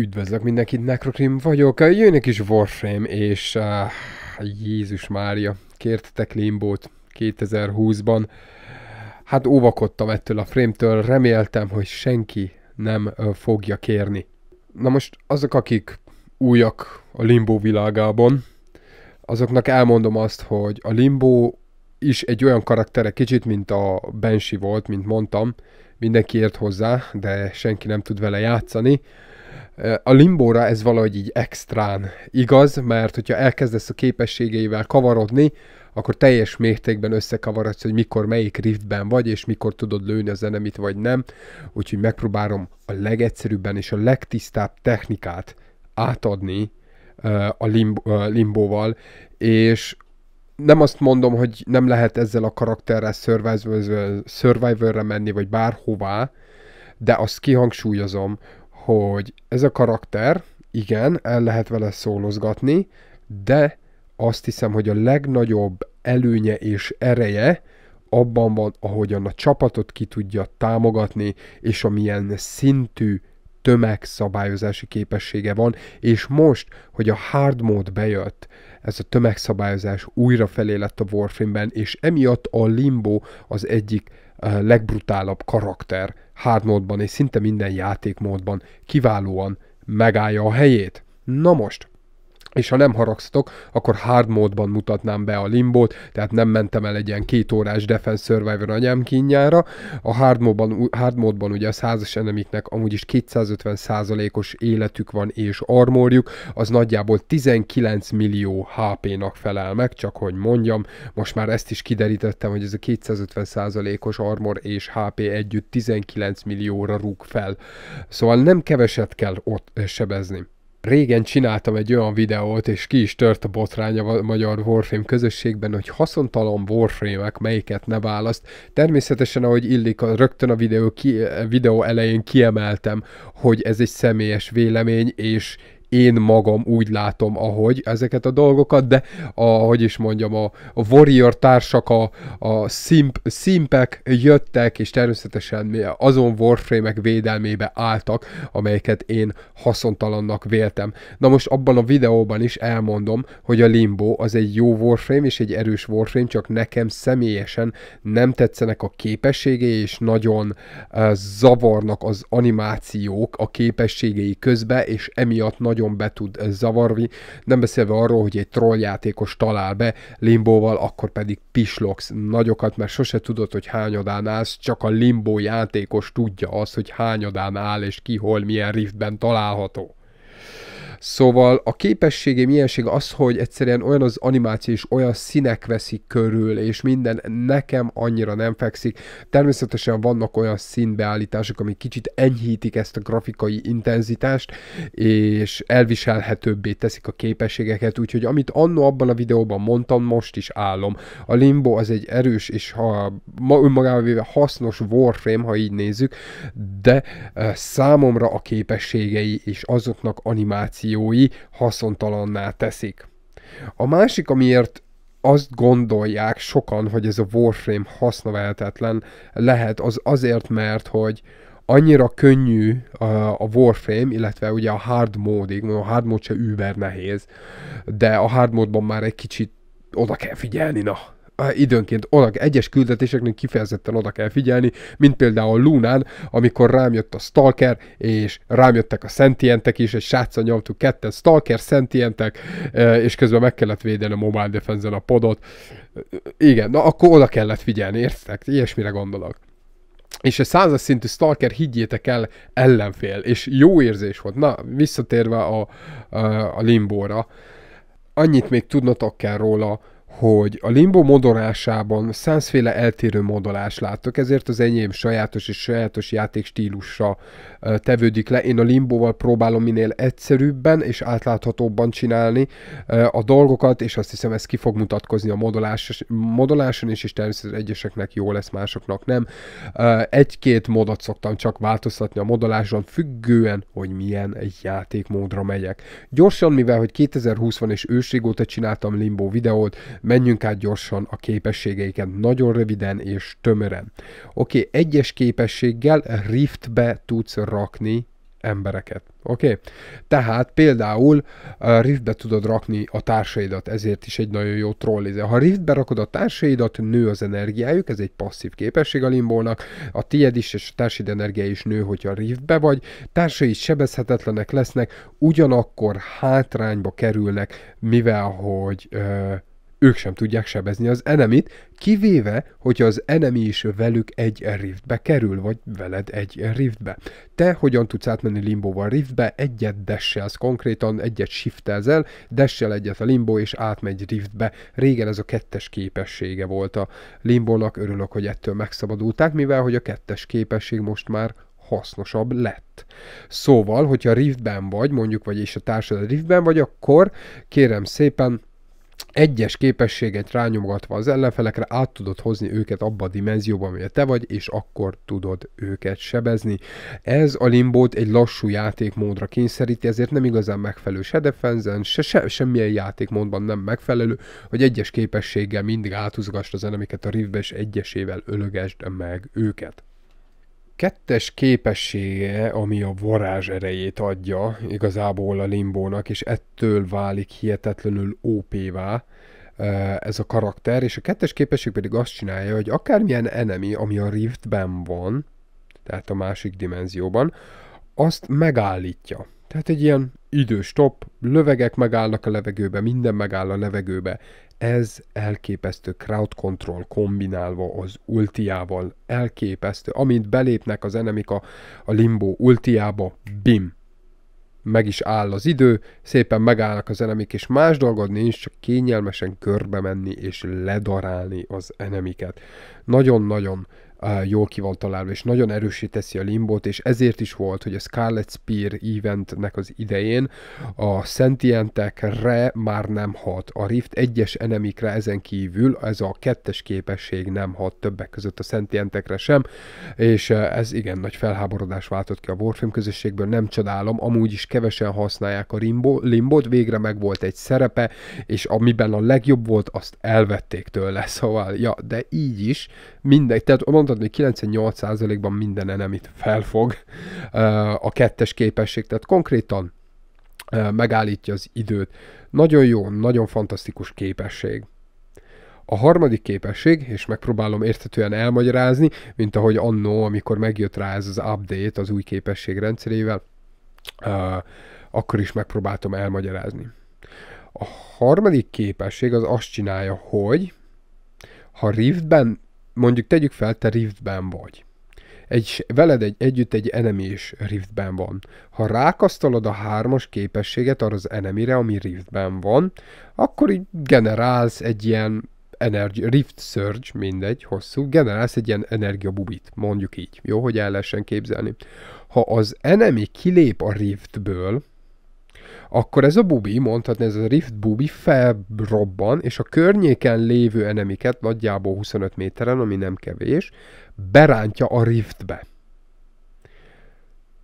Üdvözlök mindenkit, Necrocrim vagyok, jönnek is Warframe, és uh, Jézus Mária, kértetek Limbót 2020-ban. Hát óvakodtam ettől a frame-től, reméltem, hogy senki nem uh, fogja kérni. Na most azok, akik újak a Limbó világában, azoknak elmondom azt, hogy a Limbó is egy olyan karaktere, kicsit mint a Bensi volt, mint mondtam, mindenki ért hozzá, de senki nem tud vele játszani, a limbóra ez valahogy így extrán igaz, mert hogyha elkezdesz a képességeivel kavarodni, akkor teljes mértékben összekavarodsz, hogy mikor melyik riftben vagy, és mikor tudod lőni a zenemit, vagy nem. Úgyhogy megpróbálom a legegyszerűbben és a legtisztább technikát átadni a limb- limbóval, és nem azt mondom, hogy nem lehet ezzel a karakterrel survivorre menni, vagy bárhová, de azt kihangsúlyozom, hogy ez a karakter, igen, el lehet vele szólozgatni, de azt hiszem, hogy a legnagyobb előnye és ereje abban van, ahogyan a csapatot ki tudja támogatni, és amilyen szintű tömegszabályozási képessége van, és most, hogy a hard mode bejött, ez a tömegszabályozás újra felé lett a Warframe-ben, és emiatt a Limbo az egyik legbrutálabb karakter hardmódban és szinte minden játékmódban kiválóan megállja a helyét. Na most, és ha nem haragszatok, akkor hard módban mutatnám be a limbót, tehát nem mentem el egy ilyen két órás Defense Survivor anyám kínjára. A hard módban, hard módban ugye a százas enemiknek amúgy is 250%-os életük van és armorjuk, az nagyjából 19 millió HP-nak felel meg, csak hogy mondjam, most már ezt is kiderítettem, hogy ez a 250%-os armor és HP együtt 19 millióra rúg fel. Szóval nem keveset kell ott eh, sebezni régen csináltam egy olyan videót, és ki is tört a botrány a magyar Warframe közösségben, hogy haszontalan Warframe-ek melyiket ne választ. Természetesen, ahogy illik, a, rögtön a videó, ki, videó elején kiemeltem, hogy ez egy személyes vélemény, és én magam úgy látom, ahogy ezeket a dolgokat, de a, hogy is mondjam, a, a warrior társak, a, a szimp, szimpek jöttek, és természetesen azon warframe-ek védelmébe álltak, amelyeket én haszontalannak véltem. Na most abban a videóban is elmondom, hogy a Limbo az egy jó warframe és egy erős warframe, csak nekem személyesen nem tetszenek a képességei, és nagyon uh, zavarnak az animációk a képességei közbe, és emiatt nagyon nagyon be tud zavarni, nem beszélve arról, hogy egy játékos talál be limbóval, akkor pedig pislogsz nagyokat, mert sose tudod, hogy hányadán állsz, csak a limbó játékos tudja azt, hogy hányadán áll és ki hol milyen riftben található. Szóval a képessége, milyenség az, hogy egyszerűen olyan az animáció és olyan színek veszik körül, és minden nekem annyira nem fekszik. Természetesen vannak olyan színbeállítások, amik kicsit enyhítik ezt a grafikai intenzitást, és elviselhetőbbé teszik a képességeket, úgyhogy amit anno abban a videóban mondtam, most is állom. A Limbo az egy erős és ha önmagában véve hasznos Warframe, ha így nézzük, de eh, számomra a képességei és azoknak animáció funkciói haszontalanná teszik. A másik, amiért azt gondolják sokan, hogy ez a Warframe hasznavehetetlen lehet, az azért, mert hogy annyira könnyű a Warframe, illetve ugye a hard módig, a hard mód se über nehéz, de a hard módban már egy kicsit oda kell figyelni, na, időnként oda, egyes küldetéseknél kifejezetten oda kell figyelni, mint például Lunán, amikor rám jött a Stalker, és rám jöttek a Sentientek is, egy sráccal nyomtuk ketten Stalker, Sentientek, e, és közben meg kellett védeni a Mobile defense a podot. E, igen, na akkor oda kellett figyelni, értek? Ilyesmire gondolok. És a százas szintű Stalker, higgyétek el, ellenfél, és jó érzés volt. Na, visszatérve a, a, a Limbóra, annyit még tudnotok kell róla, hogy a limbo modolásában százféle eltérő modolás láttok, ezért az enyém sajátos és sajátos játék stílusra tevődik le. Én a limbóval próbálom minél egyszerűbben és átláthatóbban csinálni a dolgokat, és azt hiszem ez ki fog mutatkozni a modolás, modoláson is, és természetesen egyeseknek jó lesz, másoknak nem. Egy-két modot szoktam csak változtatni a modoláson, függően, hogy milyen egy játékmódra megyek. Gyorsan, mivel hogy 2020 van és őségóta csináltam Limbo videót, menjünk át gyorsan a képességeiken, nagyon röviden és tömören. Oké, okay, egyes képességgel riftbe tudsz rakni embereket. Oké? Okay? Tehát például uh, Riftbe tudod rakni a társaidat, ezért is egy nagyon jó troll. Ha Riftbe rakod a társaidat, nő az energiájuk, ez egy passzív képesség a limbónak, a tied is és a társaid energia is nő, hogyha Riftbe vagy, társai sebezhetetlenek lesznek, ugyanakkor hátrányba kerülnek, mivel hogy uh, ők sem tudják sebezni az enemit, kivéve, hogy az enemi is velük egy riftbe kerül, vagy veled egy riftbe. Te hogyan tudsz átmenni limbóval riftbe? Egyet az konkrétan, egyet shiftelzel, dessel egyet a limbó, és átmegy riftbe. Régen ez a kettes képessége volt a limbónak, örülök, hogy ettől megszabadulták, mivel hogy a kettes képesség most már hasznosabb lett. Szóval, hogyha riftben vagy, mondjuk, vagyis a társadal riftben vagy, akkor kérem szépen egyes képességet rányomogatva az ellenfelekre át tudod hozni őket abba a dimenzióba, amire te vagy, és akkor tudod őket sebezni. Ez a limbót egy lassú játékmódra kényszeríti, ezért nem igazán megfelelő se defenzen, se, se semmilyen játékmódban nem megfelelő, hogy egyes képességgel mindig átúzgasd az enemiket a rivbe, és egyesével ölögesd meg őket kettes képessége, ami a varázs erejét adja igazából a limbónak, és ettől válik hihetetlenül OP-vá ez a karakter, és a kettes képesség pedig azt csinálja, hogy akármilyen enemi, ami a Riftben van, tehát a másik dimenzióban, azt megállítja. Tehát egy ilyen idő, stop, lövegek megállnak a levegőbe, minden megáll a levegőbe. Ez elképesztő crowd control kombinálva az ultiával, elképesztő. Amint belépnek az enemik a, a limbo ultiába, bim, meg is áll az idő, szépen megállnak az enemik, és más dolgod nincs, csak kényelmesen körbe menni és ledarálni az enemiket. Nagyon-nagyon jól ki van találva, és nagyon erősé teszi a limbót, és ezért is volt, hogy a Scarlet Spear eventnek az idején a sentientekre már nem hat. A Rift egyes enemikre ezen kívül ez a kettes képesség nem hat többek között a sentientekre sem, és e, ez igen nagy felháborodás váltott ki a Warframe közösségből, nem csodálom, amúgy is kevesen használják a limbo, limbot, végre meg volt egy szerepe, és amiben a legjobb volt, azt elvették tőle, szóval, ja, de így is, mindegy, tehát mondom, mondhatni, hogy 98%-ban minden enemit felfog eh, a kettes képesség, tehát konkrétan eh, megállítja az időt. Nagyon jó, nagyon fantasztikus képesség. A harmadik képesség, és megpróbálom érthetően elmagyarázni, mint ahogy annó, amikor megjött rá ez az update az új képesség rendszerével, eh, akkor is megpróbáltam elmagyarázni. A harmadik képesség az azt csinálja, hogy ha Riftben mondjuk tegyük fel, te Riftben vagy. Egy, veled egy, együtt egy enemi is Riftben van. Ha rákasztalod a hármas képességet arra az enemire, ami Riftben van, akkor így generálsz egy ilyen energy, Rift Surge, mindegy, hosszú, generálsz egy ilyen energiabubit, mondjuk így, jó, hogy el lehessen képzelni. Ha az enemi kilép a Riftből, akkor ez a bubi, mondhatni, ez a rift bubi felrobban, és a környéken lévő enemiket, nagyjából 25 méteren, ami nem kevés, berántja a riftbe.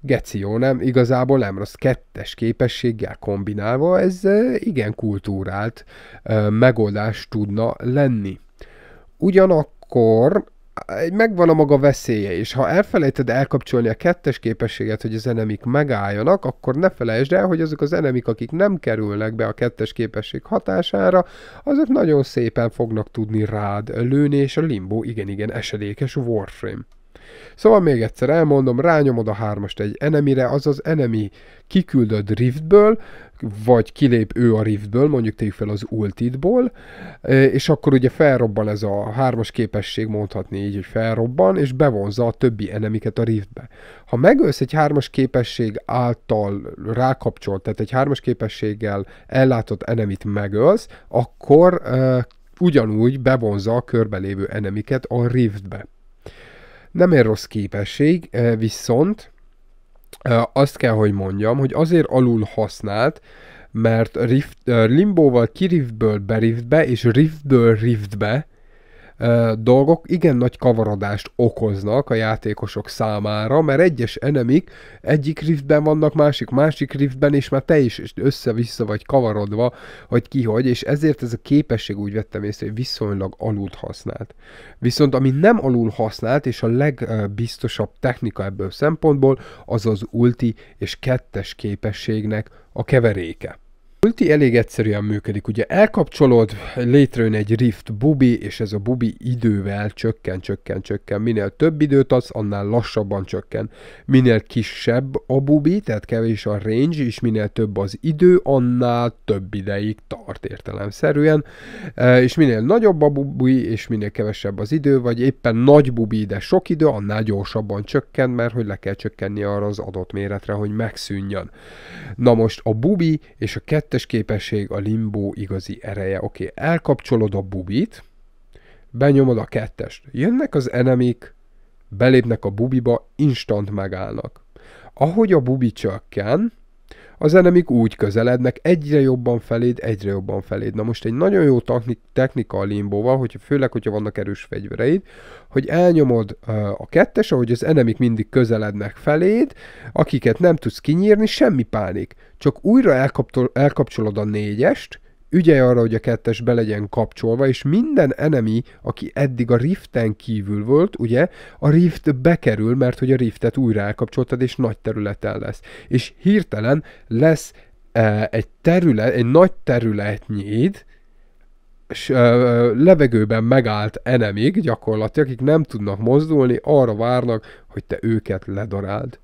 Geci, jó, nem? Igazából nem rossz kettes képességgel kombinálva, ez eh, igen kultúrált eh, megoldás tudna lenni. Ugyanakkor megvan a maga veszélye és Ha elfelejted elkapcsolni a kettes képességet, hogy az enemik megálljanak, akkor ne felejtsd el, hogy azok az enemik, akik nem kerülnek be a kettes képesség hatására, azok nagyon szépen fognak tudni rád lőni, és a limbo igen-igen esedékes warframe. Szóval még egyszer elmondom, rányomod a hármast egy enemire, azaz enemi kiküldöd riftből, vagy kilép ő a riftből, mondjuk tegyük fel az ultidból, e, és akkor ugye felrobban ez a hármas képesség, mondhatni így, hogy felrobban, és bevonza a többi enemiket a riftbe. Ha megölsz egy hármas képesség által rákapcsolt, tehát egy hármas képességgel ellátott enemit megölsz, akkor uh, ugyanúgy bevonza a körbelévő enemiket a riftbe nem egy rossz képesség, eh, viszont eh, azt kell, hogy mondjam, hogy azért alul használt, mert rift, eh, limbóval kiriftből beriftbe, és riftből riftbe, dolgok igen nagy kavarodást okoznak a játékosok számára, mert egyes enemik egyik riftben vannak, másik másik riftben, és már te is össze-vissza vagy kavarodva, hogy ki hogy, és ezért ez a képesség úgy vettem észre, hogy viszonylag alul használt. Viszont ami nem alul használt, és a legbiztosabb technika ebből szempontból, az az ulti és kettes képességnek a keveréke. Multi elég egyszerűen működik, ugye elkapcsolod, létrejön egy Rift bubi, és ez a bubi idővel csökken, csökken, csökken. Minél több időt adsz, annál lassabban csökken. Minél kisebb a bubi, tehát kevés a range, és minél több az idő, annál több ideig tart értelemszerűen. E, és minél nagyobb a bubi, és minél kevesebb az idő, vagy éppen nagy bubi, de sok idő, annál gyorsabban csökken, mert hogy le kell csökkenni arra az adott méretre, hogy megszűnjön. Na most a bubi és a kettő kettes képesség a limbo igazi ereje. Oké, okay, elkapcsolod a bubit, benyomod a kettest. Jönnek az enemik, belépnek a bubiba, instant megállnak. Ahogy a bubi csökken, a zenemik úgy közelednek, egyre jobban feléd, egyre jobban feléd. Na most egy nagyon jó technika a limbóval, hogyha, főleg, hogyha vannak erős fegyvereid, hogy elnyomod a kettes, ahogy az enemik mindig közelednek feléd, akiket nem tudsz kinyírni, semmi pánik. Csak újra elkapcsolod a négyest, ügyelj arra, hogy a kettes be legyen kapcsolva, és minden enemi, aki eddig a riften kívül volt, ugye, a rift bekerül, mert hogy a riftet újra elkapcsoltad, és nagy területen lesz. És hirtelen lesz e, egy terület, egy nagy területnyid, s, e, levegőben megállt enemig gyakorlatilag, akik nem tudnak mozdulni, arra várnak, hogy te őket ledaráld.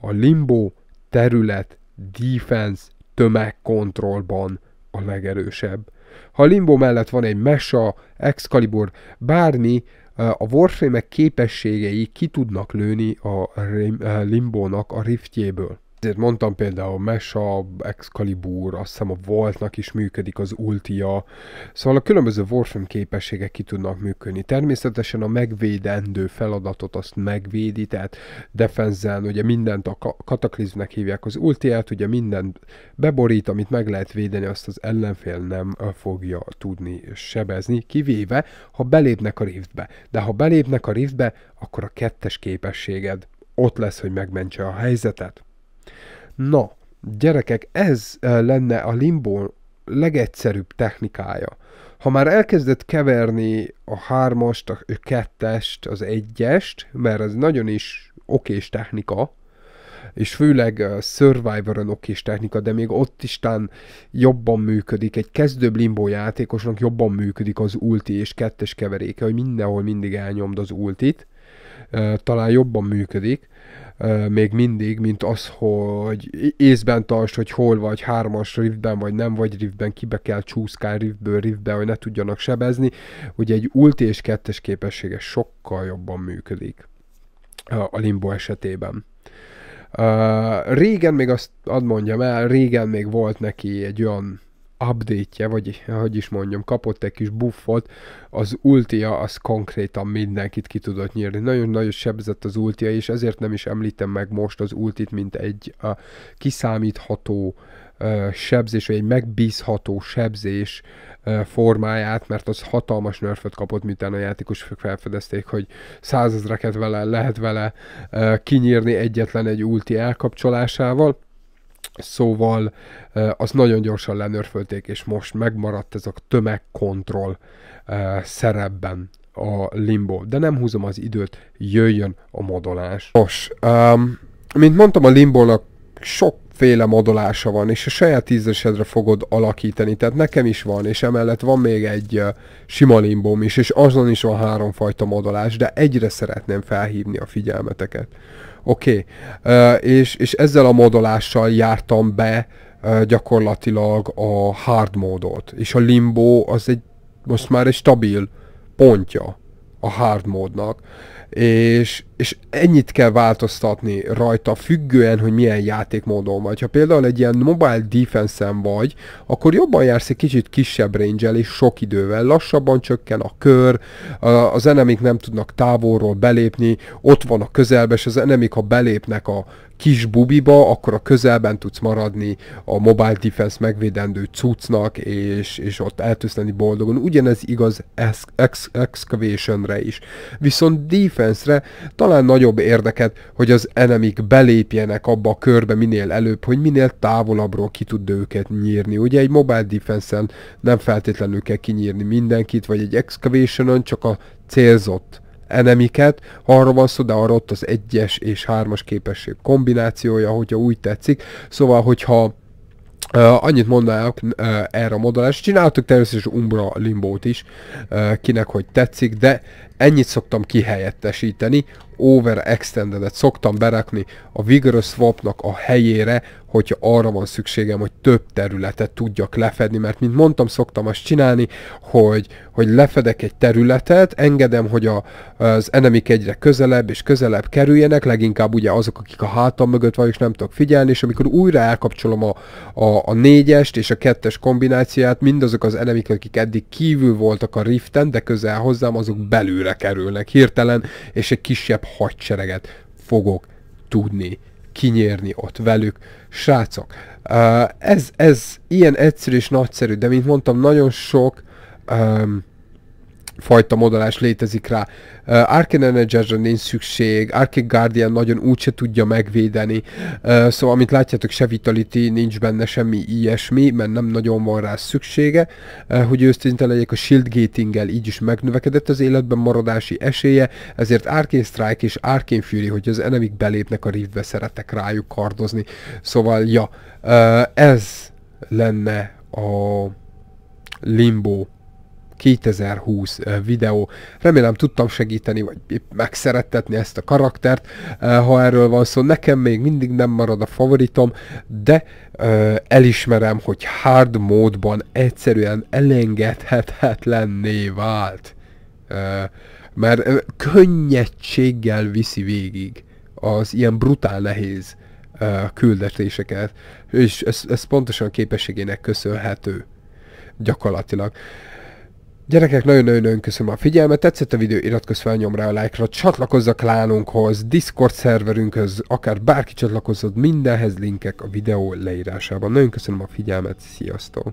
A limbo terület defense tömegkontrollban a legerősebb. Ha a Limbo mellett van egy Mesa, Excalibur, bármi, eh, a warframe képességei ki tudnak lőni a eh, Limbónak a riftjéből. Ezért mondtam például Mesa, Excalibur, azt hiszem a Voltnak is működik az ultia, szóval a különböző Warframe képességek ki tudnak működni. Természetesen a megvédendő feladatot azt megvédi, tehát defenzen, ugye mindent a kataklizmnek hívják az ultiát, ugye mindent beborít, amit meg lehet védeni, azt az ellenfél nem fogja tudni sebezni, kivéve, ha belépnek a riftbe. De ha belépnek a riftbe, akkor a kettes képességed ott lesz, hogy megmentse a helyzetet. Na, gyerekek, ez eh, lenne a limbo legegyszerűbb technikája. Ha már elkezdett keverni a hármast, a kettest, az egyest, mert ez nagyon is okés technika, és főleg a eh, Survivor-on okés technika, de még ott is tán jobban működik, egy kezdőbb limbo játékosnak jobban működik az ulti és kettes keveréke, hogy mindenhol mindig elnyomd az ultit, eh, talán jobban működik, még mindig, mint az, hogy észben tartsd, hogy hol vagy, hármas riftben, vagy nem vagy riftben, kibe kell csúszkál riftből riftbe, hogy ne tudjanak sebezni. Ugye egy ulti és kettes képessége sokkal jobban működik a limbo esetében. Uh, régen még azt ad mondjam el, régen még volt neki egy olyan update-je, vagy hogy is mondjam, kapott egy kis buffot, az ultia az konkrétan mindenkit ki tudott nyírni. Nagyon-nagyon sebzett az ultia, és ezért nem is említem meg most az ultit, mint egy a kiszámítható uh, sebzés, vagy egy megbízható sebzés formáját, mert az hatalmas nerföt kapott, miután a játékos felfedezték, hogy százezreket vele lehet vele uh, kinyírni egyetlen egy ulti elkapcsolásával Szóval az nagyon gyorsan lenörfölték, és most megmaradt ez a tömegkontroll szerepben a limbo. De nem húzom az időt, jöjjön a modolás. Nos, um, mint mondtam, a limbónak sok féle modolása van, és a saját ízesedre fogod alakítani. Tehát nekem is van, és emellett van még egy sima limbom is, és azon is van háromfajta modolás, de egyre szeretném felhívni a figyelmeteket. Oké, okay. uh, és, és ezzel a modolással jártam be uh, gyakorlatilag a hard módot, és a limbo az egy most már egy stabil pontja a hard módnak és, és ennyit kell változtatni rajta, függően, hogy milyen játékmódon vagy. Ha például egy ilyen mobile defense-en vagy, akkor jobban jársz egy kicsit kisebb range és sok idővel, lassabban csökken a kör, az enemik nem tudnak távolról belépni, ott van a közelbe, és az enemik, ha belépnek a kis bubiba, akkor a közelben tudsz maradni a mobile defense megvédendő cuccnak, és, és ott eltűsz boldogon. Ugyanez igaz ex- ex- excavationre is. Viszont defense defense-re, talán nagyobb érdeket, hogy az enemik belépjenek abba a körbe minél előbb, hogy minél távolabbról ki tud őket nyírni. Ugye egy mobile defense-en nem feltétlenül kell kinyírni mindenkit, vagy egy excavation csak a célzott enemiket, arra van szó, de arra ott az egyes és hármas képesség kombinációja, hogyha úgy tetszik. Szóval, hogyha Uh, annyit mondanak uh, erre a modellre, és csináltuk természetesen Umbra Limbót is, uh, kinek hogy tetszik, de ennyit szoktam kihelyettesíteni, over extendedet szoktam berakni a vigorous swapnak a helyére, hogyha arra van szükségem, hogy több területet tudjak lefedni, mert mint mondtam, szoktam azt csinálni, hogy, hogy lefedek egy területet, engedem, hogy a, az enemik egyre közelebb és közelebb kerüljenek, leginkább ugye azok, akik a hátam mögött van, és nem tudok figyelni, és amikor újra elkapcsolom a, a, a négyest és a kettes kombináciát, mindazok az enemik, akik eddig kívül voltak a riften, de közel hozzám, azok belőle kerülnek hirtelen, és egy kisebb hadsereget fogok tudni kinyírni ott velük. Srácok, ez, ez ilyen egyszerű és nagyszerű, de mint mondtam, nagyon sok um, fajta modellás létezik rá. Uh, Arcane Energy-re nincs szükség, Arcane Guardian nagyon úgyse tudja megvédeni, uh, szóval amit látjátok, se Vitality, nincs benne semmi ilyesmi, mert nem nagyon van rá szüksége, uh, hogy őszinte legyek a Shield Gatinggel így is megnövekedett az életben maradási esélye, ezért Arcane Strike és Arcane Fury, hogy az enemik belépnek a Riftbe, szeretek rájuk kardozni, szóval ja, uh, ez lenne a Limbo 2020 eh, videó. Remélem tudtam segíteni, vagy megszerettetni ezt a karaktert, eh, ha erről van szó. Nekem még mindig nem marad a favoritom, de eh, elismerem, hogy hard módban egyszerűen elengedhetetlenné vált. Mert könnyedséggel viszi végig az ilyen brutál nehéz küldetéseket, és ez, ez pontosan a képességének köszönhető gyakorlatilag. Gyerekek, nagyon-nagyon köszönöm a figyelmet, tetszett a videó, iratkozz fel, nyomj rá a like-ra, csatlakozz a klánunkhoz, Discord szerverünkhöz, akár bárki csatlakozod, mindenhez linkek a videó leírásában. Nagyon köszönöm a figyelmet, sziasztok!